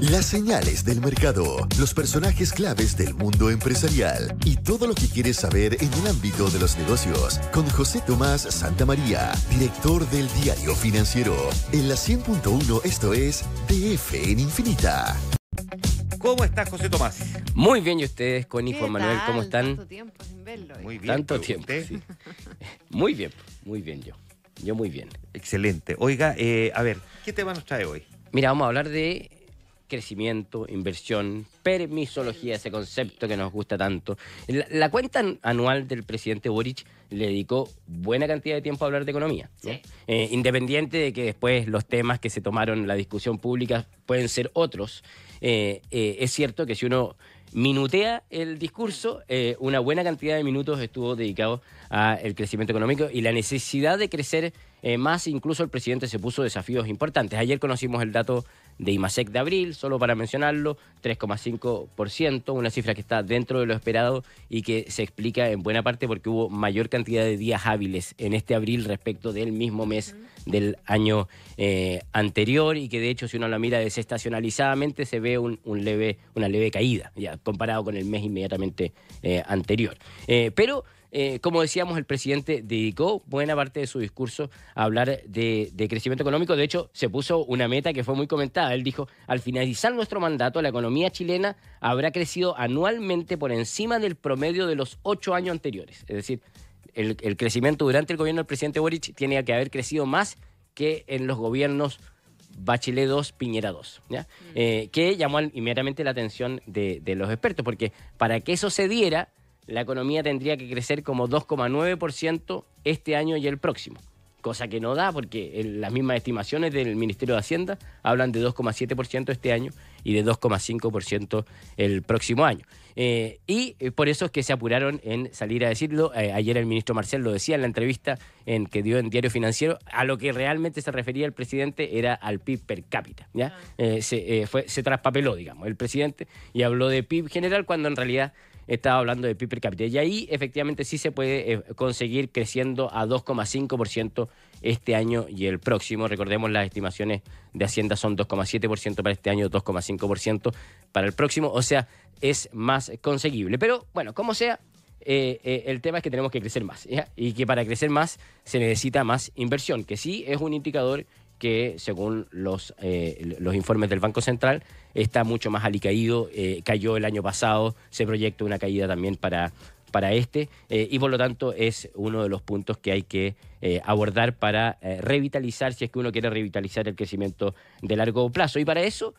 Las señales del mercado, los personajes claves del mundo empresarial y todo lo que quieres saber en el ámbito de los negocios con José Tomás Santamaría, director del diario financiero. En la 100.1 esto es DF en Infinita. ¿Cómo estás, José Tomás? Muy bien, ¿y ustedes, con hijo, Manuel, cómo están? Tanto tiempo sin verlo. ¿eh? Muy bien. Tanto tiempo, Muy bien, muy bien yo. Yo muy bien. Excelente. Oiga, eh, a ver, ¿qué tema nos trae hoy? Mira, vamos a hablar de crecimiento, inversión, permisología, ese concepto que nos gusta tanto. La, cuenta anual del presidente Boric le dedicó buena cantidad de tiempo a hablar de economía. Eh, independiente de que después los temas que se tomaron en la discusión pública pueden ser otros, eh, eh, es cierto que si uno minutea el discurso, una buena cantidad de minutos estuvo dedicado al crecimiento económico y la necesidad de crecer más incluso el presidente se puso desafíos importantes. Ayer conocimos el dato de IMASEC de abril, solo para mencionarlo, 3,5%, una cifra que está dentro de lo esperado y que se explica en buena parte porque hubo mayor cantidad de días hábiles en este abril respecto del mismo mes del año eh, anterior y que de hecho si uno la mira desestacionalizadamente se ve un, leve, una leve caída ya comparado con el mes inmediatamente eh, anterior. Eh, pero eh, como decíamos, el presidente dedicó buena parte de su discurso a hablar de, crecimiento económico. De hecho, se puso una meta que fue muy comentada. Él dijo, al finalizar nuestro mandato, la economía chilena habrá crecido anualmente por encima del promedio de los ocho años anteriores. Es decir, el, crecimiento durante el gobierno del presidente Boric tiene que haber crecido más que en los gobiernos Bachelet 2, Piñera 2, ¿ya? Mm. Eh, que llamó inmediatamente la atención de, los expertos, porque para que eso se diera la economía tendría que crecer como 2,9% este año y el próximo, cosa que no da porque las mismas estimaciones del Ministerio de Hacienda hablan de 2,7% este año y de 2,5% el próximo año. Eh, y eh, por eso es que se apuraron en salir a decirlo. Eh, ayer el ministro Marcel lo decía en la entrevista en que dio en Diario Financiero, a lo que realmente se refería el presidente era al PIB per cápita. ¿ya? Ah. fue, se traspapeló, digamos, el presidente y habló de PIB general cuando en realidad estaba hablando de per Capital. Y ahí efectivamente sí se puede eh, conseguir creciendo a 2,5% este año y el próximo. Recordemos las estimaciones de Hacienda son 2,7% para este año, 2,5% para el próximo. O sea, es más conseguible. Pero bueno, como sea, eh, eh, el tema es que tenemos que crecer más. Y que para crecer más se necesita más inversión, que sí es un indicador que según los, eh, los informes del Banco Central está mucho más alicaído, eh, cayó el año pasado, se proyecta una caída también para, para este eh, y por lo tanto es uno de los puntos que hay que abordar para revitalizar, si es que uno quiere revitalizar el crecimiento de largo plazo. Y para eso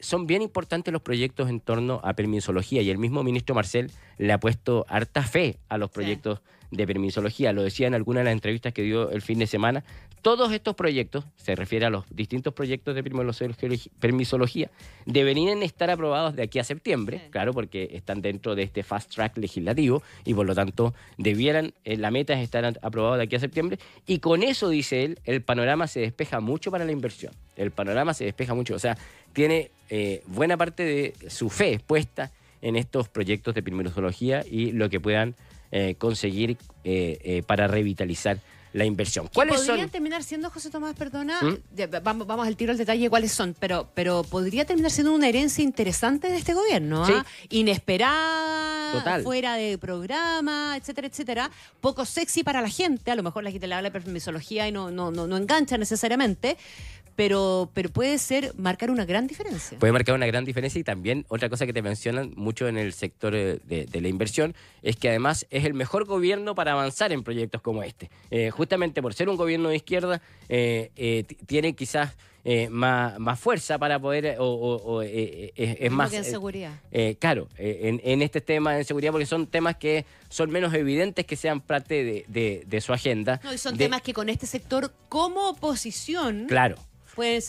son bien importantes los proyectos en torno a permisología y el mismo ministro Marcel le ha puesto harta fe a los proyectos de permisología, lo decía en alguna de las entrevistas que dio el fin de semana, todos estos proyectos, se refiere a los distintos proyectos de permisología, deberían estar aprobados de aquí a septiembre, claro, porque están dentro de este fast track legislativo y por lo tanto debieran, eh, la meta es estar aprobado de aquí a septiembre y con eso, dice él, el panorama se despeja mucho para la inversión, el panorama se despeja mucho, o sea, tiene eh, buena parte de su fe puesta en estos proyectos de permisología y lo que puedan eh, conseguir eh, eh, para revitalizar la inversión. ¿Cuáles podrían terminar siendo, José Tomás, perdona, ¿Mm? vamos, vamos al tiro al detalle cuáles son, pero, pero podría terminar siendo una herencia interesante de este gobierno, ¿ah? inesperada, fuera de programa, etcétera, etcétera, poco sexy para la gente, a lo mejor la gente le habla de permisología y no, no, no engancha necesariamente, pero, pero puede ser marcar una gran diferencia. Puede marcar una gran diferencia y también otra cosa que te mencionan mucho en el sector eh, de, la inversión es que además es el mejor gobierno para avanzar en proyectos como este. Eh, justamente por ser un gobierno de izquierda, eh, tiene quizás... más, fuerza para poder, o, es, más... en seguridad. claro, en, este tema de seguridad, porque son temas que son menos evidentes que sean parte de, su agenda. No, y son temas que con este sector como oposición... Claro puede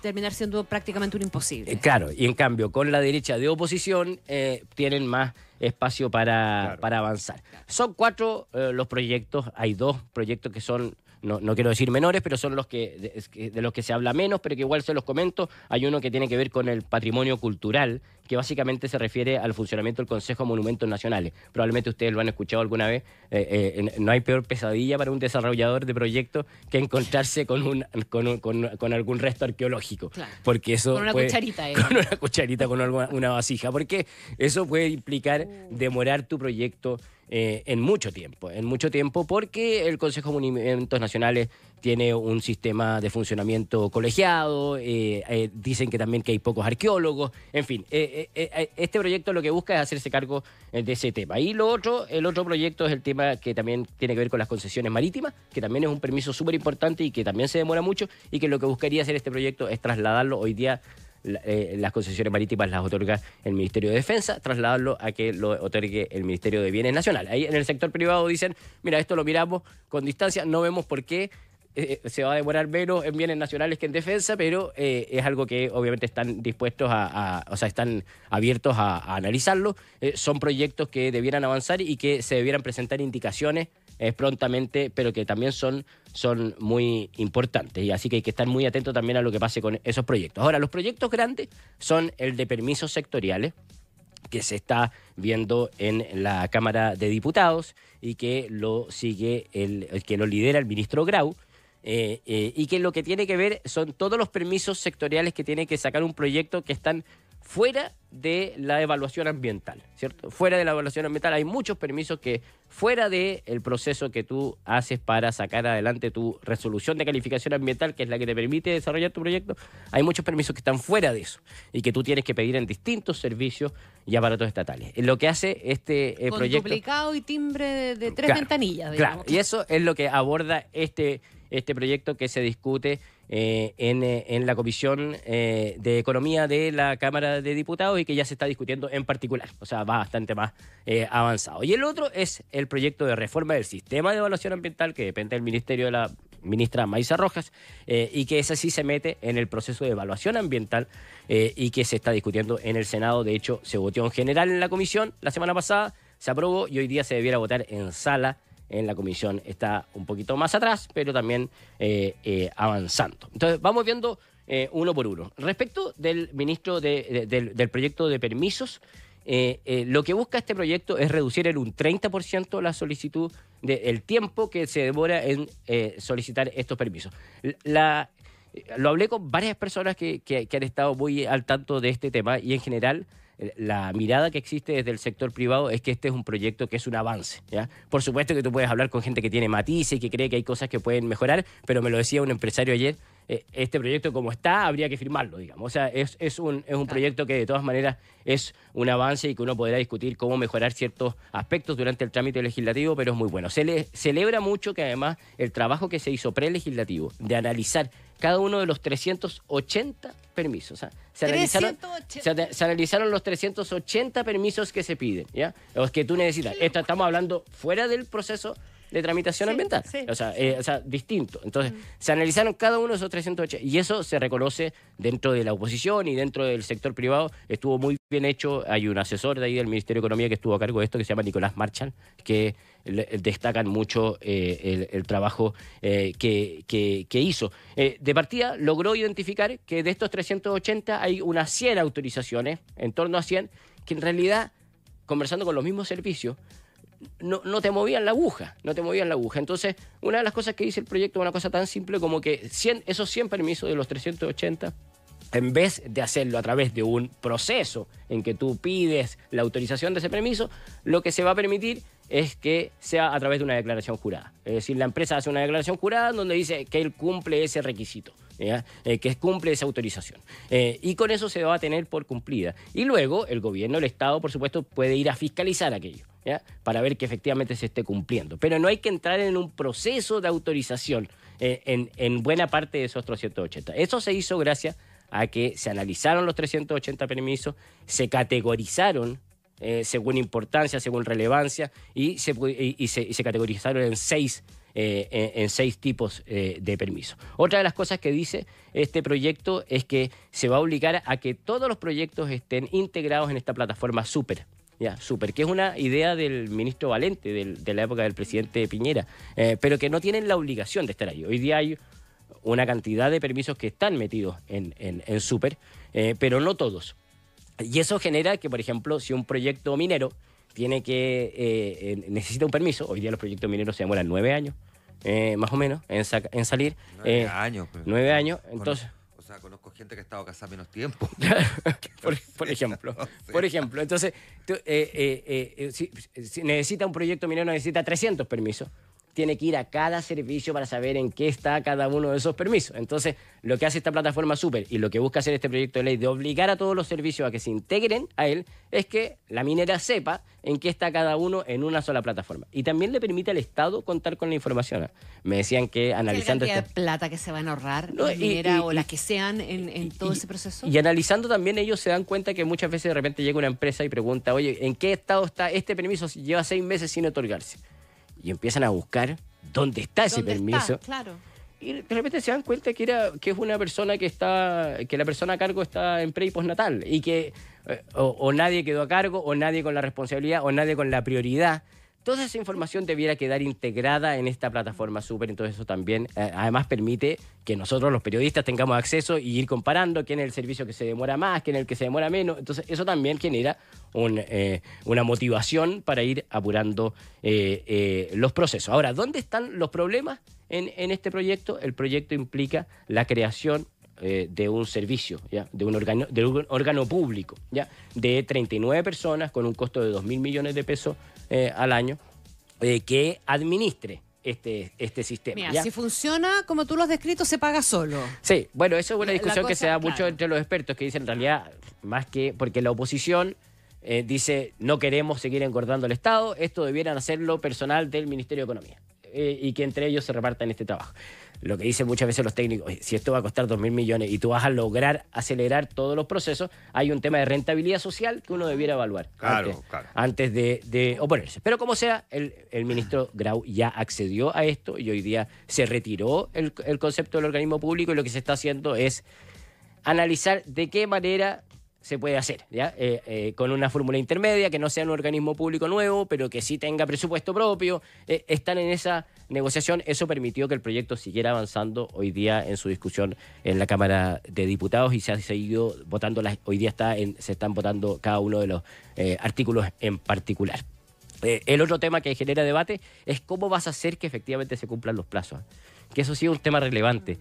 terminar siendo prácticamente un imposible. Eh, claro, y en cambio, con la derecha de oposición eh, tienen más espacio para, para avanzar. Son cuatro eh, los proyectos, hay dos proyectos que son no, quiero decir menores, pero son los que de, los que se habla menos, pero que igual se los comento. Hay uno que tiene que ver con el patrimonio cultural, que básicamente se refiere al funcionamiento del Consejo de Monumentos Nacionales. Probablemente ustedes lo han escuchado alguna vez. Eh, eh, no hay peor pesadilla para un desarrollador de proyectos que encontrarse con, con, algún resto arqueológico. Porque eso con una cucharita. Eh. Con una cucharita, con una vasija. Porque eso puede implicar uh. demorar tu proyecto. Eh, en mucho tiempo, en mucho tiempo, porque el Consejo de Monumentos Nacionales tiene un sistema de funcionamiento colegiado, eh, eh, dicen que también que hay pocos arqueólogos, en fin, este proyecto lo que busca es hacerse cargo de ese tema. Y lo otro, el otro proyecto es el tema que también tiene que ver con las concesiones marítimas, que también es un permiso súper importante y que también se demora mucho y que lo que buscaría hacer este proyecto es trasladarlo hoy día eh, las concesiones marítimas las otorga el Ministerio de Defensa, trasladarlo a que lo otorgue el Ministerio de Bienes Nacionales. Ahí en el sector privado dicen, mira, esto lo miramos con distancia, no vemos por qué eh, eh, se va a demorar menos en bienes nacionales que en defensa, pero es algo que obviamente están dispuestos a, o sea, están abiertos a, analizarlo. son proyectos que debieran avanzar y que se debieran presentar indicaciones es eh, prontamente, pero que también son, son muy importantes. Y así que hay que estar muy atento también a lo que pase con esos proyectos. Ahora, los proyectos grandes son el de permisos sectoriales que se está viendo en la Cámara de Diputados y que lo sigue el, que lo lidera el ministro Grau. Eh, eh, y que lo que tiene que ver son todos los permisos sectoriales que tiene que sacar un proyecto que están fuera de la evaluación ambiental, ¿cierto? Fuera de la evaluación ambiental hay muchos permisos que fuera del el proceso que tú haces para sacar adelante tu resolución de calificación ambiental, que es la que te permite desarrollar tu proyecto, hay muchos permisos que están fuera de eso y que tú tienes que pedir en distintos servicios y aparatos estatales. Lo que hace este eh, proyecto... proyecto... complicado y timbre de, tres ventanillas. Digamos. Claro, y eso es lo que aborda este, este proyecto que se discute eh, eh, en, la Comisión eh, de Economía de la Cámara de Diputados y que ya se está discutiendo en particular, o sea, va bastante más avanzado. Y el otro es el proyecto de reforma del sistema de evaluación ambiental que depende del Ministerio de la ministra Maisa Rojas, y que esa sí se mete en el proceso de evaluación ambiental y que se está discutiendo en el Senado. De hecho, se votó en general en la comisión la semana pasada, se aprobó y hoy día se debiera votar en sala en la comisión está un poquito más atrás, pero también eh, eh, avanzando. Entonces, vamos viendo eh, uno por uno. Respecto del ministro del, proyecto de permisos, lo que busca este proyecto es reducir en un 30% la solicitud del tiempo que se demora en solicitar estos permisos. lo hablé con varias personas que han estado muy al tanto de este tema y en general eh, la mirada que existe desde el sector privado es que este es un proyecto que es un avance. Por supuesto que tú puedes hablar con gente que tiene matices, y que cree que hay cosas que pueden mejorar, pero me lo decía un empresario ayer, eh, este proyecto como está, habría que firmarlo, digamos. O sea, es, es un, proyecto que de todas maneras es un avance y que uno podrá discutir cómo mejorar ciertos aspectos durante el trámite legislativo, pero es muy bueno. Se le, celebra mucho que además el trabajo que se hizo prelegislativo de analizar cada uno de los 380 permisos. se, analizaron, se, analizaron, los 380 permisos que se piden, ¿ya? Los que tú necesitas. estamos hablando fuera del proceso de tramitación ambiental. o, sea, eh, o, sea, distinto. Entonces, mm. se analizaron cada uno de esos 380 y eso se reconoce dentro de la oposición y dentro del sector privado. Estuvo muy bien hecho. Hay un asesor de ahí del Ministerio de Economía que estuvo a cargo de esto que se llama Nicolás Marchal, que eh, destacan mucho eh, el, trabajo que, que, hizo. de partida, logró identificar que de estos 380 hay unas 100 autorizaciones, en torno a 100, que en realidad, conversando con los mismos servicios, no, te movían la aguja, no te movían la aguja. Entonces, una de las cosas que dice el proyecto es una cosa tan simple como que esos 100 permisos de los 380, en vez de hacerlo a través de un proceso en que tú pides la autorización de ese permiso, lo que se va a permitir es que sea a través de una declaración jurada. Es decir, la empresa hace una declaración jurada donde dice que él cumple ese requisito. Eh, que cumple esa autorización. Eh, y con eso se va a tener por cumplida. Y luego el gobierno, el Estado, por supuesto, puede ir a fiscalizar aquello. para ver que efectivamente se esté cumpliendo. Pero no hay que entrar en un proceso de autorización eh, en, buena parte de esos 380. Eso se hizo gracias a que se analizaron los 380 permisos, se categorizaron según importancia, según relevancia, y se, categorizaron en seis eh, en, seis tipos eh, de permisos. Otra de las cosas que dice este proyecto es que se va a obligar a que todos los proyectos estén integrados en esta plataforma Super. Ya, super, que es una idea del ministro Valente de la época del presidente Piñera, eh, pero que no tienen la obligación de estar ahí. Hoy día hay una cantidad de permisos que están metidos en, en super, pero no todos. Y eso genera que, por ejemplo, si un proyecto minero tiene que eh, eh, necesita un permiso. Hoy día los proyectos mineros se demoran nueve años, eh, más o menos, en, salir. Nueve años. Pues. Nueve años, entonces... O sea, conozco gente que ha estado casada menos tiempo. por, ejemplo. Por ejemplo. Entonces, si, si necesita un proyecto minero, necesita 300 permisos tiene que ir a cada servicio para saber en qué está cada uno de esos permisos. Entonces, lo que hace esta plataforma Super y lo que busca hacer este proyecto de ley de obligar a todos los servicios a que se integren a él es que la minera sepa en qué está cada uno en una sola plataforma. Y también le permite al Estado contar con la información. Me decían que analizando... La cantidad plata que se van a ahorrar, minera o las que sean en, todo ese proceso. Y analizando también ellos se dan cuenta que muchas veces de repente llega una empresa y pregunta, oye, ¿en qué estado está este permiso? Lleva seis meses sin otorgarse y empiezan a buscar dónde está ese permiso. Claro. Y de repente se dan cuenta que, era, que es una persona que está, que la persona a cargo está en pre y postnatal y que eh, o nadie quedó a cargo o nadie con la responsabilidad o nadie con la prioridad Toda esa información debiera quedar integrada en esta plataforma súper, entonces eso también eh, además permite que nosotros los periodistas tengamos acceso y ir comparando quién es el servicio que se demora más, quién es el que se demora menos, entonces eso también genera eh, una motivación para ir apurando eh, los procesos. Ahora, ¿dónde están los problemas en, en este proyecto? El proyecto implica la creación de un servicio, ¿ya? De, un órgano, de órgano público, ¿ya? de 39 personas con un costo de 2 mil millones de pesos eh, al año eh, que administre este, este sistema. Mira, si funciona como tú lo has descrito, se paga solo. Sí, bueno, eso es una discusión que se da mucho entre los expertos, que dicen en realidad, más que porque la oposición eh, dice no queremos seguir engordando el Estado, esto debieran hacerlo personal del Ministerio de Economía y que entre ellos se repartan este trabajo lo que dicen muchas veces los técnicos, si esto va a costar 2.000 millones y tú vas a lograr acelerar todos los procesos, hay un tema de rentabilidad social que uno debiera evaluar antes, de, oponerse. Pero como sea, el, ministro Grau ya accedió a esto y hoy día se retiró el concepto del organismo público y lo que se está haciendo es analizar de qué manera se puede hacer, ¿ya? Eh, eh, con una fórmula intermedia, que no sea un organismo público nuevo, pero que sí tenga presupuesto propio. Eh, están en esa negociación. Eso permitió que el proyecto siguiera avanzando hoy día en su discusión en la Cámara de Diputados y se ha seguido votando, hoy día está se están votando cada uno de los artículos en particular. el otro tema que genera debate es cómo vas a hacer que efectivamente se cumplan los plazos, que eso sí es un tema relevante.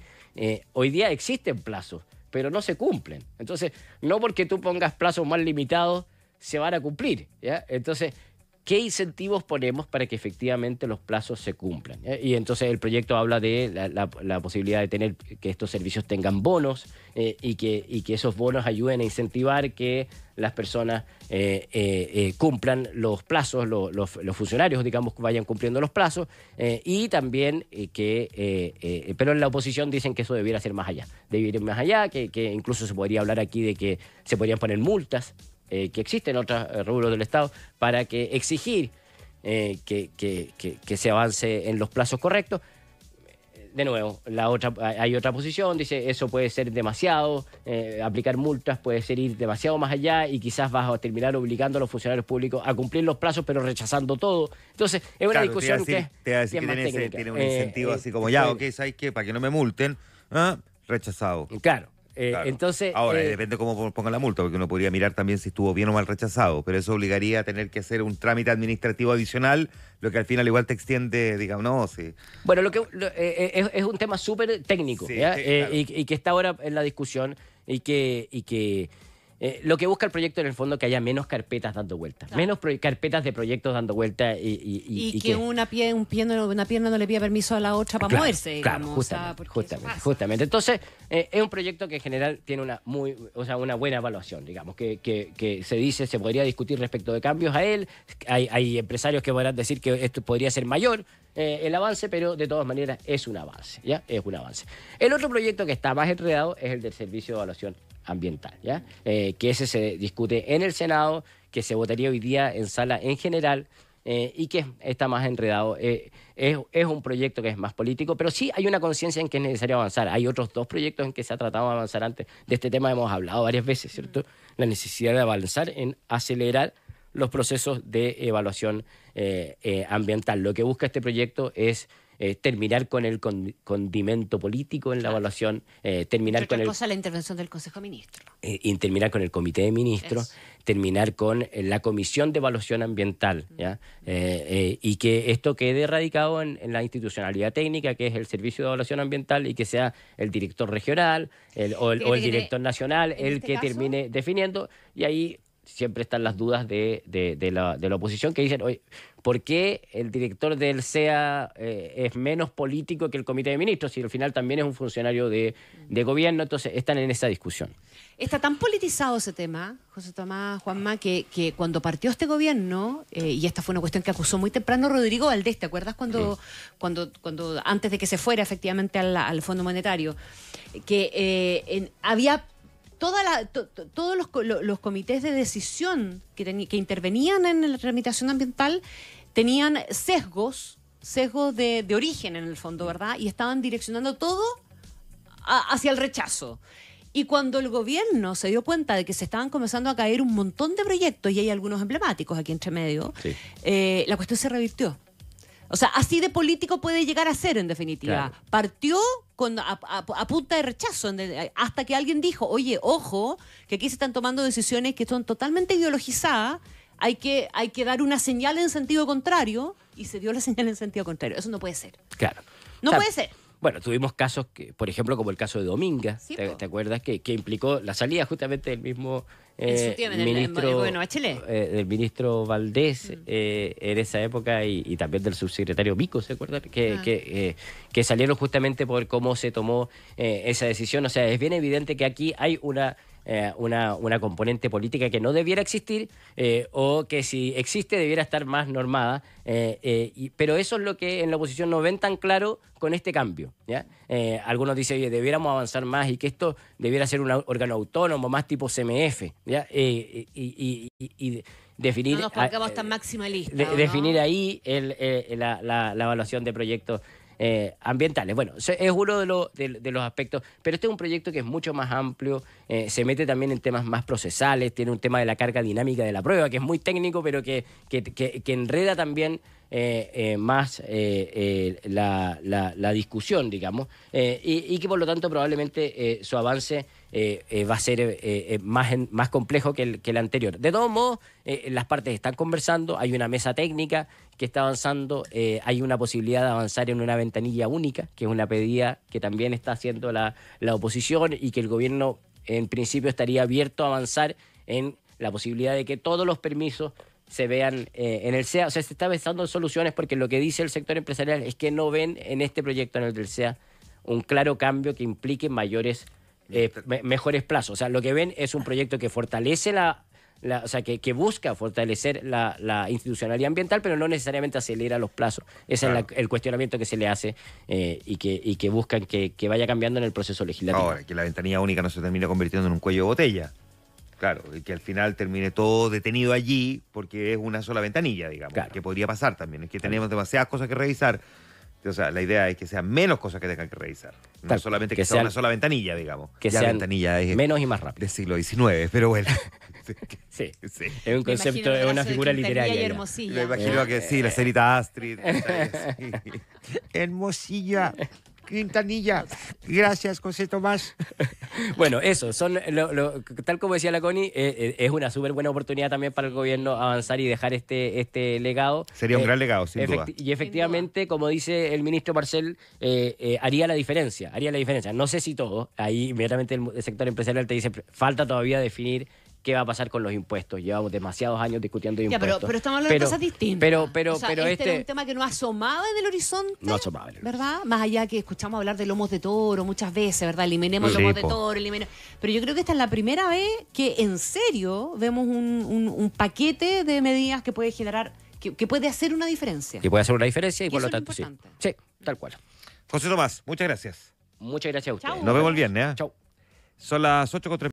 hoy día existen plazos pero no se cumplen. Entonces, no porque tú pongas plazos más limitados se van a cumplir. ¿ya? Entonces, ¿Qué incentivos ponemos para que efectivamente los plazos se cumplan? Eh, y entonces el proyecto habla de la, posibilidad de tener que estos servicios tengan bonos eh, y, que, que esos bonos ayuden a incentivar que las personas eh, cumplan los plazos, los, funcionarios, digamos, vayan cumpliendo los plazos, y también que, pero en la oposición dicen que eso debiera ser más allá, debiera ir más allá, que, que, incluso se podría hablar aquí de que se podrían poner multas eh, que existen otros eh, rubros del Estado, para que exigir eh, que, que, se avance en los plazos correctos. De nuevo, la otra, hay otra posición, dice, eso puede ser demasiado, aplicar multas puede ser ir demasiado más allá y quizás vas a terminar obligando a los funcionarios públicos a cumplir los plazos pero rechazando todo. Entonces, es una discusión que... decir que, tiene, un incentivo así como, ya, ok, ¿sabes qué? Para que no me multen, ah, rechazado. Claro. Eh, entonces. Ahora, eh, depende cómo pongan la multa, porque uno podría mirar también si estuvo bien o mal rechazado, pero eso obligaría a tener que hacer un trámite administrativo adicional, lo que al final igual te extiende, digamos, no, Bueno, lo que eh, es, un tema súper técnico Y, que está ahora en la discusión y que. Y que eh, lo que busca el proyecto en el fondo es que haya menos carpetas dando vueltas, menos carpetas de proyectos dando vueltas y, y, que, una, una pierna no le pida permiso a la otra para moverse. Claro, digamos, justamente, justamente, justamente, Entonces, eh, es un proyecto que en general tiene una, muy, o sea, una buena evaluación, digamos, que, se dice, se podría discutir respecto de cambios a él. Hay, empresarios que podrán decir que esto podría ser mayor. Eh, el avance, pero de todas maneras es un avance, ¿ya? Es un avance. El otro proyecto que está más enredado es el del servicio de evaluación ambiental, ¿ya? Eh, que ese se discute en el Senado, que se votaría hoy día en sala en general eh, y que está más enredado. Eh, es, es, un proyecto que es más político, pero sí hay una conciencia en que es necesario avanzar. Hay otros dos proyectos en que se ha tratado de avanzar antes. De este tema hemos hablado varias veces, ¿cierto? Mm. La necesidad de avanzar en acelerar los procesos de evaluación ambiental. Lo que busca este proyecto es eh, terminar con el condimento político en la evaluación, eh, terminar con el... cosa la intervención del Consejo de Ministros. Eh, y terminar con el Comité de Ministros, terminar con la Comisión de Evaluación Ambiental, ¿ya? y que esto quede radicado en, la institucionalidad técnica, que es el Servicio de Evaluación Ambiental, y que sea el director regional o, el, director nacional el este que termine definiendo, y ahí siempre están las dudas de, la, oposición que dicen, oye, ¿por qué el director del SEA eh, es menos político que el comité de ministros si al final también es un funcionario de, gobierno? Entonces están en esa discusión. Está tan politizado ese tema, José Tomás, Juanma, que, que cuando partió este gobierno, eh, y esta fue una cuestión que acusó muy temprano Rodrigo Valdés, ¿te acuerdas cuando, cuando, cuando antes de que se fuera efectivamente al, Fondo Monetario? Que eh, había todos los, comités de decisión que, intervenían en la tramitación ambiental tenían sesgos, sesgos de, origen en el fondo, ¿verdad? Y estaban direccionando todo hacia el rechazo. Y cuando el gobierno se dio cuenta de que se estaban comenzando a caer un montón de proyectos, y hay algunos emblemáticos aquí entre medio, eh, la cuestión se revirtió. O sea, así de político puede llegar a ser, en definitiva. Partió con, a, punta de rechazo, hasta que alguien dijo, oye, ojo, que aquí se están tomando decisiones que son totalmente ideologizadas, hay que, hay que dar una señal en sentido contrario, y se dio la señal en sentido contrario. Eso no puede ser. Claro. No puede ser. Bueno, tuvimos casos, que, por ejemplo, como el caso de Dominga, ¿te, acuerdas? Que, implicó la salida justamente del mismo eh, ministro, eh, del ministro Valdés mm. eh, en esa época y, también del subsecretario Mico, ¿se acuerdan? Que, ah. que, que, salieron justamente por cómo se tomó esa decisión. O sea, es bien evidente que aquí hay una eh, una, una, componente política que no debiera existir eh, o que si existe debiera estar más normada. Eh, y, pero eso es lo que en la oposición no ven tan claro con este cambio. ¿ya? algunos dicen, oye, debiéramos avanzar más y que esto debiera ser un órgano autónomo, más tipo CMF. ¿ya? y, definir, no nos tan maximalistas. Definir ahí la, evaluación de proyectos eh, ambientales. Bueno, es uno de, los aspectos, pero este es un proyecto que es mucho más amplio, eh, se mete también en temas más procesales, tiene un tema de la carga dinámica de la prueba, que es muy técnico, pero que, que, enreda también eh, más la, discusión, digamos, y, que por lo tanto probablemente su avance... Eh, eh, va a ser eh, más, más complejo que el, que el anterior. De todos modos, las partes están conversando, hay una mesa técnica que está avanzando, hay una posibilidad de avanzar en una ventanilla única, que es una pedida que también está haciendo la, oposición y que el gobierno en principio estaría abierto a avanzar en la posibilidad de que todos los permisos se vean en el SEA. O sea, se está pensando en soluciones porque lo que dice el sector empresarial es que no ven en este proyecto, en el del SEA, un claro cambio que implique mayores eh, mejores plazos. O sea, lo que ven es un proyecto que fortalece la, o sea, que, busca fortalecer la, institucionalidad ambiental, pero no necesariamente acelera los plazos. Ese es el cuestionamiento que se le hace eh, y, que, buscan que, vaya cambiando en el proceso legislativo. Ahora, que la ventanilla única no se termine convirtiendo en un cuello de botella. Claro, y que al final termine todo detenido allí porque es una sola ventanilla, digamos, que podría pasar también. Es que tenemos demasiadas cosas que revisar o sea, la idea es que sean menos cosas que tengan que revisar. No solamente que, sea una sola ventanilla, digamos. Que ventanilla es, menos y más rápido. Del siglo XIX, pero bueno. sí, Es un concepto, es una figura literaria. Me imagino que sí, la señorita eh. Astrid. Hermosilla. Quintanilla. Gracias, José Tomás. Bueno, eso, son tal como decía la Connie, eh, eh, es una súper buena oportunidad también para el gobierno avanzar y dejar este, este legado. Sería un eh, gran legado, sin duda. Y efectivamente, como dice el ministro Marcel, haría la diferencia, haría la diferencia. No sé si todo, ahí inmediatamente el sector empresarial te dice, falta todavía definir qué va a pasar con los impuestos. Llevamos demasiados años discutiendo impuestos. Ya, pero, estamos hablando de cosas distintas. Pero, pero, este, este... Era un tema que no asomaba en el horizonte. No asomaba en el horizonte. ¿Verdad? Más allá que escuchamos hablar de lomos de toro muchas veces, ¿verdad? Eliminemos lomos de toro, eliminemos... Pero yo creo que esta es la primera vez que en serio vemos un, paquete de medidas que puede generar, que, puede hacer una diferencia. Que puede hacer una diferencia y por lo tanto sí. Sí, tal cual. José Tomás, muchas gracias. Muchas gracias a usted. Nos vemos el viernes. ¿eh? Chau. Son las 8.30.